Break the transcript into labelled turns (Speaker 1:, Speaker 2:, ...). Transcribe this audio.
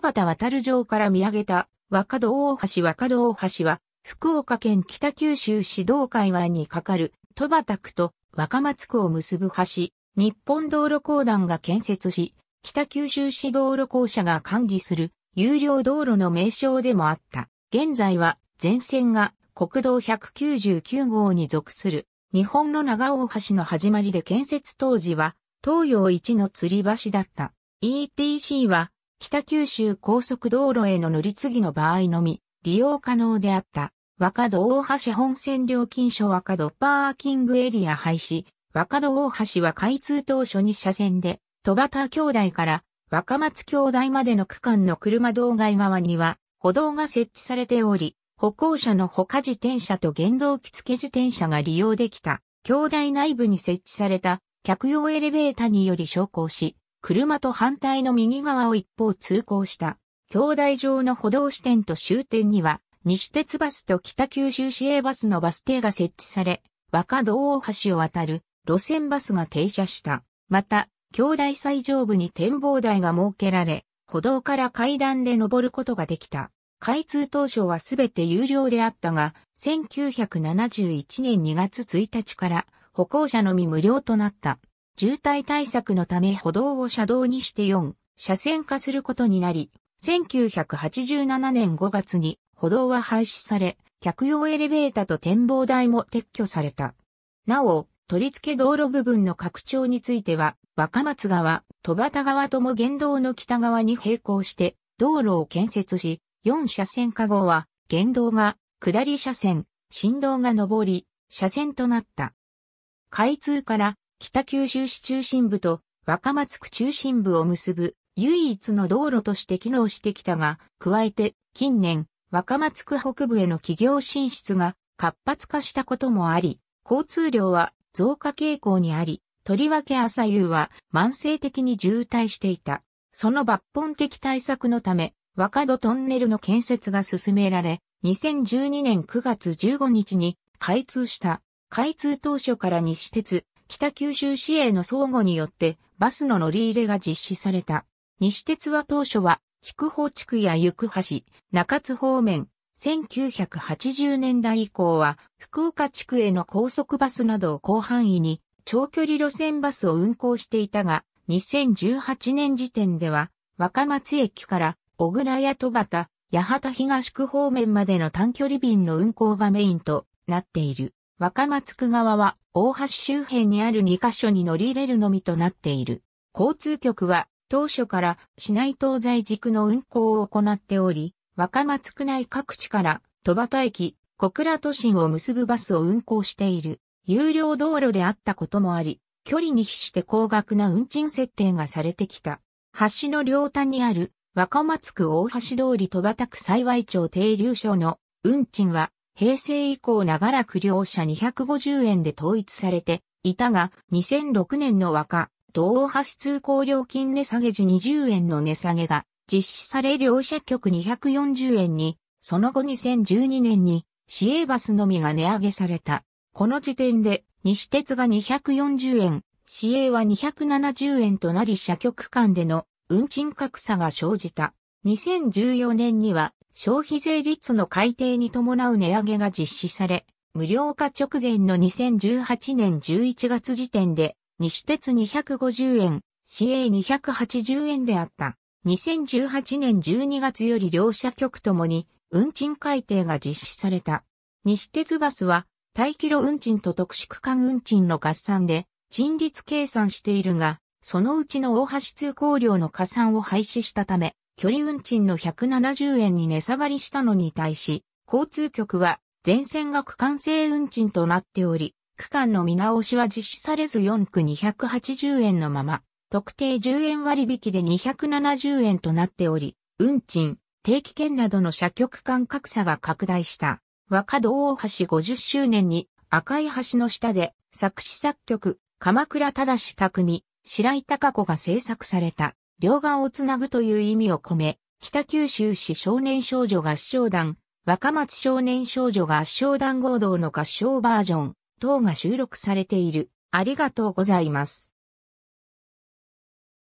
Speaker 1: 戸端渡る城から見上げた若戸大橋若戸大橋は、福岡県北九州市道海湾に架かる戸畑区と若松区を結ぶ橋、日本道路公団が建設し、北九州市道路公社が管理する有料道路の名称でもあった。現在は全線が国道199号に属する日本の長大橋の始まりで建設当時は東洋一の吊り橋だった。ETC は北九州高速道路への乗り継ぎの場合のみ、利用可能であった、若戸大橋本線料金所若戸パーキングエリア廃止、若戸大橋は開通当初に車線で、戸端兄弟から若松兄弟までの区間の車道外側には、歩道が設置されており、歩行者の他自転車と原動機付自転車が利用できた、兄弟内部に設置された客用エレベーターにより昇降し、車と反対の右側を一方通行した、兄弟上の歩道支店と終点には、西鉄バスと北九州市営バスのバス停が設置され、若道大橋を渡る路線バスが停車した。また、兄弟最上部に展望台が設けられ、歩道から階段で登ることができた。開通当初はすべて有料であったが、1971年2月1日から歩行者のみ無料となった。渋滞対策のため歩道を車道にして4車線化することになり、1987年5月に歩道は廃止され、客用エレベーターと展望台も撤去された。なお、取り付け道路部分の拡張については、若松川、戸端川とも原道の北側に並行して道路を建設し、4車線化後は、原道が下り車線、振動が上り、車線となった。開通から北九州市中心部と若松区中心部を結ぶ唯一の道路として機能してきたが、加えて近年若松区北部への企業進出が活発化したこともあり、交通量は増加傾向にあり、とりわけ朝夕は慢性的に渋滞していた。その抜本的対策のため、若戸トンネルの建設が進められ、2012年9月15日に開通した。開通当初から西鉄、北九州市営の相互によってバスの乗り入れが実施された。西鉄は当初は、筑豊地区や行橋、中津方面、1980年代以降は、福岡地区への高速バスなどを広範囲に、長距離路線バスを運行していたが、2018年時点では、若松駅から小倉や戸端、八幡東区方面までの短距離便の運行がメインとなっている。若松区側は大橋周辺にある2カ所に乗り入れるのみとなっている。交通局は当初から市内東西軸の運行を行っており、若松区内各地から戸端駅、小倉都心を結ぶバスを運行している。有料道路であったこともあり、距離に比して高額な運賃設定がされてきた。橋の両端にある若松区大橋通り戸端区幸町停留所の運賃は平成以降長らく両社250円で統一されていたが、2006年の和歌、同橋通行料金値下げ時20円の値下げが実施され両社局240円に、その後2012年に市営バスのみが値上げされた。この時点で西鉄が240円、市営は270円となり社局間での運賃格差が生じた。2014年には消費税率の改定に伴う値上げが実施され、無料化直前の2018年11月時点で、西鉄250円、CA280 円であった。2018年12月より両社局ともに運賃改定が実施された。西鉄バスは、大キ路運賃と特殊区間運賃の合算で、賃率計算しているが、そのうちの大橋通行量の加算を廃止したため、距離運賃の170円に値下がりしたのに対し、交通局は全線が区間制運賃となっており、区間の見直しは実施されず4区280円のまま、特定10円割引で270円となっており、運賃、定期券などの社局間格差が拡大した。若道大橋50周年に赤い橋の下で作詞作曲、鎌倉忠匠、白井隆子が制作された。両岸をつなぐという意味を込め、北九州市少年少女合唱団、若松少年少女合唱団合同の合唱バージョン等が収録されている。ありがとうございます。